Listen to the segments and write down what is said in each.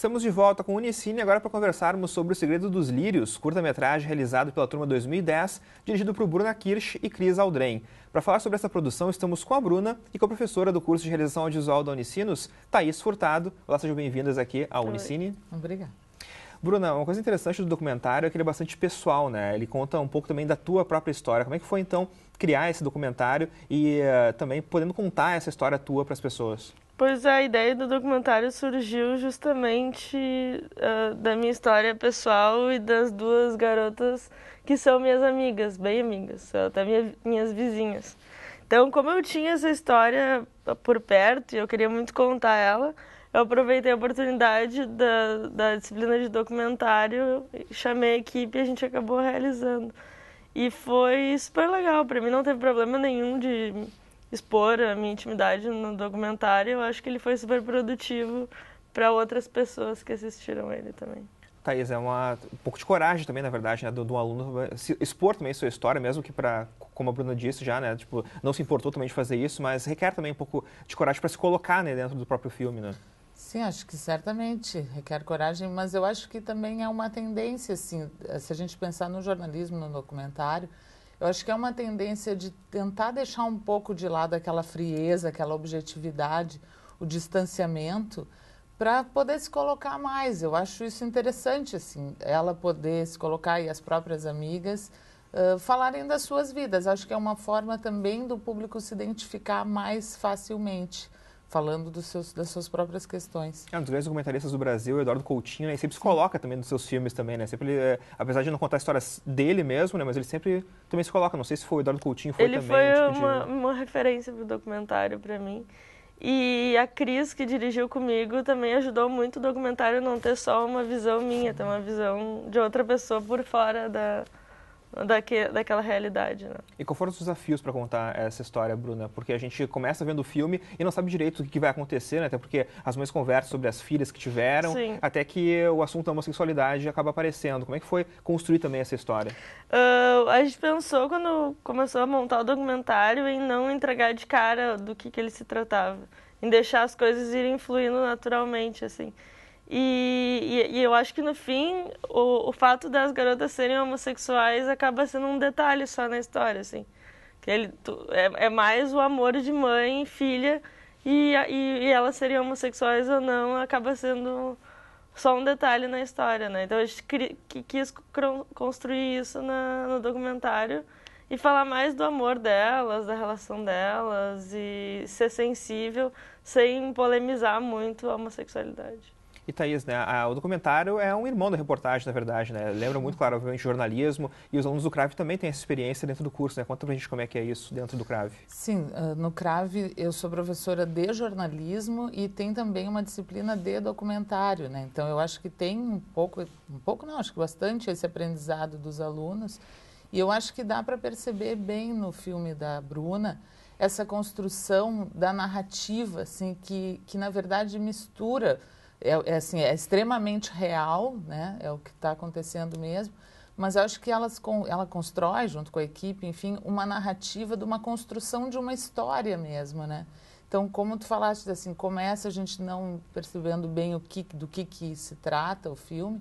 Estamos de volta com o Unicine agora para conversarmos sobre O Segredo dos Lírios, curta-metragem realizado pela turma 2010, dirigido por Bruna Kirsch e Cris Aldren. Para falar sobre essa produção, estamos com a Bruna e com a professora do curso de realização audiovisual da Unicinos, Thaís Furtado. Olá, sejam bem-vindas aqui ao Unicine. Obrigada. Bruna, uma coisa interessante do documentário é que ele é bastante pessoal, né? Ele conta um pouco também da tua própria história. Como é que foi, então, criar esse documentário e uh, também podendo contar essa história tua para as pessoas? pois é, a ideia do documentário surgiu justamente uh, da minha história pessoal e das duas garotas que são minhas amigas, bem amigas, são até minha, minhas vizinhas. Então, como eu tinha essa história por perto e eu queria muito contar ela, eu aproveitei a oportunidade da, da disciplina de documentário, chamei a equipe e a gente acabou realizando. E foi super legal, para mim não teve problema nenhum de expor a minha intimidade no documentário, eu acho que ele foi super produtivo para outras pessoas que assistiram ele também. Thaís, é uma, um pouco de coragem também, na verdade, né, do, do aluno se expor também sua história, mesmo que para, como a Bruna disse já, né, tipo, não se importou também de fazer isso, mas requer também um pouco de coragem para se colocar né, dentro do próprio filme, né? Sim, acho que certamente requer coragem, mas eu acho que também é uma tendência, assim, se a gente pensar no jornalismo, no documentário, eu acho que é uma tendência de tentar deixar um pouco de lado aquela frieza, aquela objetividade, o distanciamento, para poder se colocar mais. Eu acho isso interessante, assim, ela poder se colocar e as próprias amigas uh, falarem das suas vidas. Acho que é uma forma também do público se identificar mais facilmente falando dos seus, das suas próprias questões. É um dos grandes comentaristas do Brasil, Eduardo Coutinho, né? Ele sempre se coloca também nos seus filmes também, né? Sempre ele, é, apesar de não contar histórias dele mesmo, né? Mas ele sempre também se coloca. Não sei se foi o Eduardo Coutinho, foi ele também. Ele foi tipo, uma, de... uma referência pro documentário para mim. E a Cris, que dirigiu comigo, também ajudou muito o documentário não ter só uma visão minha, ter uma visão de outra pessoa por fora da, daque, daquela realidade. Né? E quais foram os desafios para contar essa história, Bruna? Porque a gente começa vendo o filme e não sabe direito o que vai acontecer, né? até porque as mães conversam sobre as filhas que tiveram, Sim. até que o assunto da homossexualidade acaba aparecendo. Como é que foi construir também essa história? Uh, a gente pensou, quando começou a montar o documentário, em não entregar de cara do que, que ele se tratava, em deixar as coisas irem fluindo naturalmente, assim. E, e, e, eu acho que no fim o, o fato das garotas serem homossexuais acaba sendo um detalhe só na história, assim. Que ele, tu, é, é, mais o amor de mãe e filha e, e, elas seriam homossexuais ou não acaba sendo só um detalhe na história, né? Então a gente cri, que, quis construir isso na, no documentário e falar mais do amor delas, da relação delas e ser sensível sem polemizar muito a homossexualidade. E Thaís, né, a, o documentário é um irmão da reportagem, na verdade, né? Lembra muito, claro, obviamente, jornalismo. E os alunos do CRAV também têm essa experiência dentro do curso, né? Conta pra gente como é que é isso dentro do CRAV. Sim, ah, no CRAV eu sou professora de jornalismo e tem também uma disciplina de documentário, né? Então eu acho que tem um pouco, um pouco não, acho que bastante esse aprendizado dos alunos. E eu acho que dá para perceber bem no filme da Bruna essa construção da narrativa, assim, que, que na verdade mistura é, é, assim, é extremamente real, né? É o que está acontecendo mesmo. Mas eu acho que elas, ela constrói, junto com a equipe, enfim, uma narrativa de uma construção de uma história mesmo, né? Então, como tu falaste, assim, começa a gente não percebendo bem o que, do que, que se trata o filme,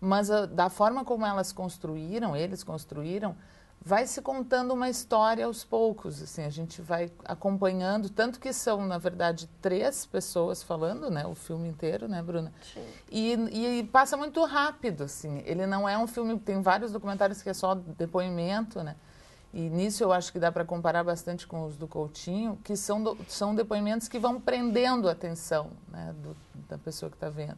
mas a, da forma como elas construíram, eles construíram, vai se contando uma história aos poucos, assim, a gente vai acompanhando, tanto que são, na verdade, três pessoas falando, né, o filme inteiro, né, Bruna? Sim. E, e passa muito rápido, assim, ele não é um filme, tem vários documentários que é só depoimento, né, e nisso eu acho que dá para comparar bastante com os do Coutinho, que são, do, são depoimentos que vão prendendo a atenção né, do, da pessoa que está vendo.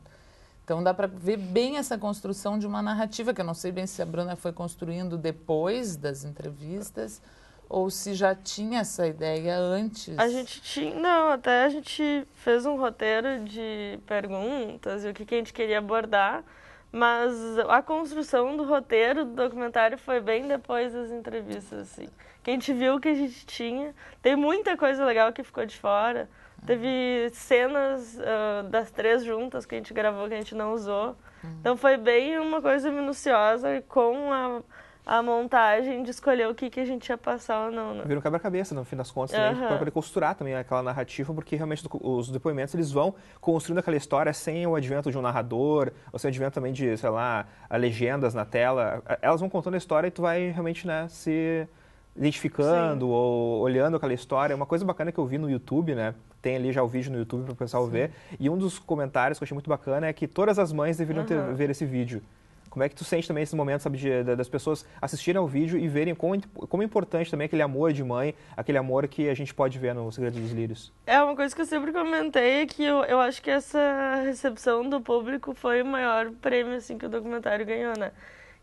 Então dá para ver bem essa construção de uma narrativa, que eu não sei bem se a Bruna foi construindo depois das entrevistas ou se já tinha essa ideia antes. A gente tinha, não, até a gente fez um roteiro de perguntas e o que, que a gente queria abordar. Mas a construção do roteiro do documentário foi bem depois das entrevistas, assim. Que a gente viu o que a gente tinha. Tem muita coisa legal que ficou de fora. Teve cenas uh, das três juntas que a gente gravou que a gente não usou. Uhum. Então foi bem uma coisa minuciosa com a a montagem de escolher o que, que a gente ia passar ou não. Né? Vira um quebra-cabeça, no fim das contas, uhum. para poder costurar também aquela narrativa, porque realmente os depoimentos eles vão construindo aquela história sem o advento de um narrador, ou sem o advento também de, sei lá, legendas na tela. Elas vão contando a história e tu vai realmente né, se identificando Sim. ou olhando aquela história. Uma coisa bacana que eu vi no YouTube, né? Tem ali já o vídeo no YouTube para o pessoal Sim. ver. E um dos comentários que eu achei muito bacana é que todas as mães deveriam uhum. ter, ver esse vídeo. Como é que tu sente também esses momentos, sabe, de, de, das pessoas assistirem ao vídeo e verem como, como é importante também aquele amor de mãe, aquele amor que a gente pode ver no Segredo dos Lírios? É uma coisa que eu sempre comentei, é que eu, eu acho que essa recepção do público foi o maior prêmio, assim, que o documentário ganhou, né?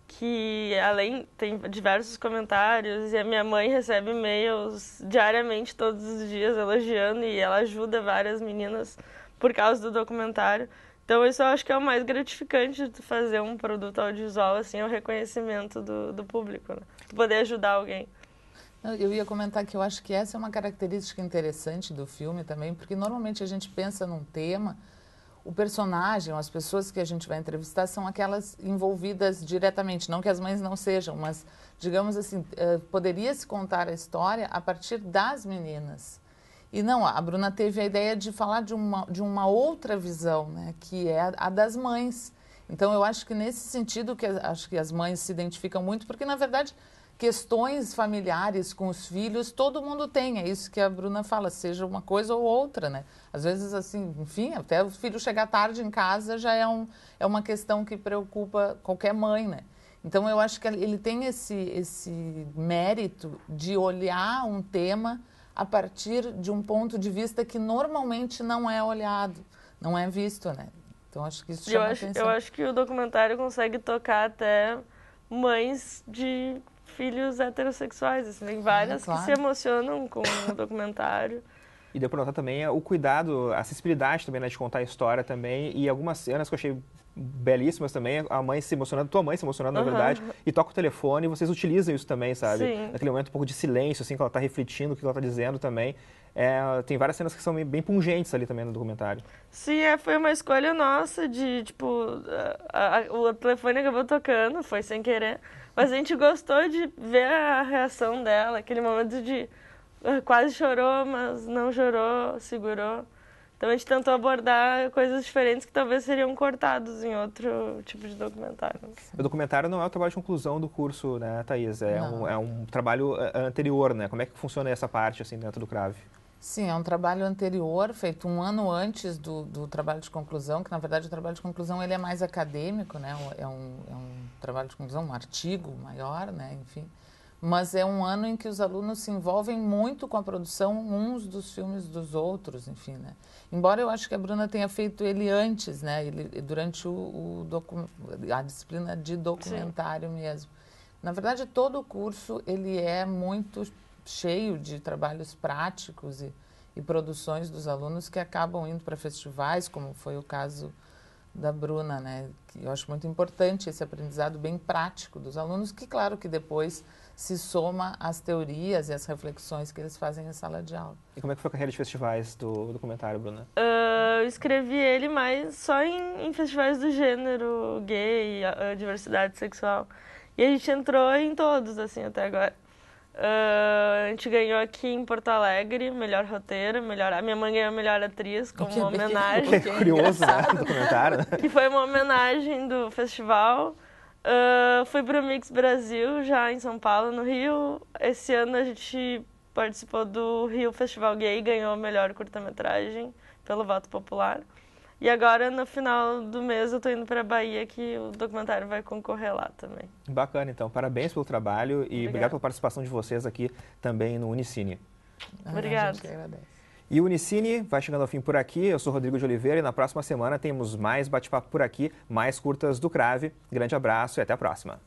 que além tem diversos comentários e a minha mãe recebe e-mails diariamente todos os dias elogiando e ela ajuda várias meninas por causa do documentário. Então isso eu acho que é o mais gratificante de fazer um produto audiovisual, assim, é o reconhecimento do, do público, né? Tu poder ajudar alguém. Eu ia comentar que eu acho que essa é uma característica interessante do filme também, porque normalmente a gente pensa num tema, o personagem, as pessoas que a gente vai entrevistar são aquelas envolvidas diretamente, não que as mães não sejam, mas digamos assim, eh, poderia se contar a história a partir das meninas. E não, a Bruna teve a ideia de falar de uma, de uma outra visão, né, que é a, a das mães. Então eu acho que nesse sentido que acho que as mães se identificam muito, porque na verdade questões familiares com os filhos todo mundo tem, é isso que a Bruna fala, seja uma coisa ou outra, né? Às vezes assim, enfim, até o filho chegar tarde em casa já é, um, é uma questão que preocupa qualquer mãe, né? Então eu acho que ele tem esse esse mérito de olhar um tema a partir de um ponto de vista que normalmente não é olhado, não é visto, né? Então acho que isso chama eu acho, atenção. Eu acho que o documentário consegue tocar até mães de filhos heterossexuais, assim, tem várias é, claro. que se emocionam com o documentário. E deu para notar também o cuidado, a sensibilidade também, né, de contar a história também, e algumas cenas que eu achei belíssimas também, a mãe se emocionando, tua mãe se emocionando, uhum. na verdade, e toca o telefone, e vocês utilizam isso também, sabe? Sim. Naquele momento um pouco de silêncio, assim, que ela está refletindo o que ela está dizendo também. É, tem várias cenas que são bem pungentes ali também no documentário. Sim, é, foi uma escolha nossa de, tipo, a, a, o telefone acabou tocando, foi sem querer, mas a gente gostou de ver a reação dela, aquele momento de ah, quase chorou, mas não chorou, segurou. Então a gente tentou abordar coisas diferentes que talvez seriam cortados em outro tipo de documentário. O documentário não é o trabalho de conclusão do curso, né, Thaís? É, um, é um, trabalho é, é anterior, né? Como é que funciona essa parte, assim, dentro do CRAVE? Sim, é um trabalho anterior, feito um ano antes do, do trabalho de conclusão, que na verdade o trabalho de conclusão ele é mais acadêmico, né? É um, é um trabalho de conclusão, um artigo maior, né? Enfim mas é um ano em que os alunos se envolvem muito com a produção uns dos filmes dos outros, enfim, né? Embora eu acho que a Bruna tenha feito ele antes, né? Ele, durante o, o a disciplina de documentário Sim. mesmo. Na verdade, todo o curso ele é muito cheio de trabalhos práticos e, e produções dos alunos que acabam indo para festivais, como foi o caso da Bruna, né? Que eu acho muito importante esse aprendizado bem prático dos alunos, que claro que depois se soma às teorias e às reflexões que eles fazem em sala de aula. E como é que foi a carreira de festivais do documentário, Bruna? Uh, eu escrevi ele, mas só em, em festivais do gênero gay, diversidade sexual. E a gente entrou em todos, assim, até agora. Uh, a gente ganhou aqui em Porto Alegre, melhor roteiro, melhor. A minha mãe ganhou melhor atriz como que, homenagem. Que, curioso, né? Documentário. Né? que foi uma homenagem do festival. Uh, fui para o Mix Brasil, já em São Paulo, no Rio. Esse ano a gente participou do Rio Festival Gay e ganhou a melhor curta-metragem pelo voto popular. E agora, no final do mês, eu estou indo para a Bahia, que o documentário vai concorrer lá também. Bacana, então. Parabéns pelo trabalho e Obrigada. obrigado pela participação de vocês aqui também no Unicine. Ah, Obrigada. E o Unicine vai chegando ao fim por aqui. Eu sou Rodrigo de Oliveira e na próxima semana temos mais bate-papo por aqui, mais curtas do Crave. Grande abraço e até a próxima.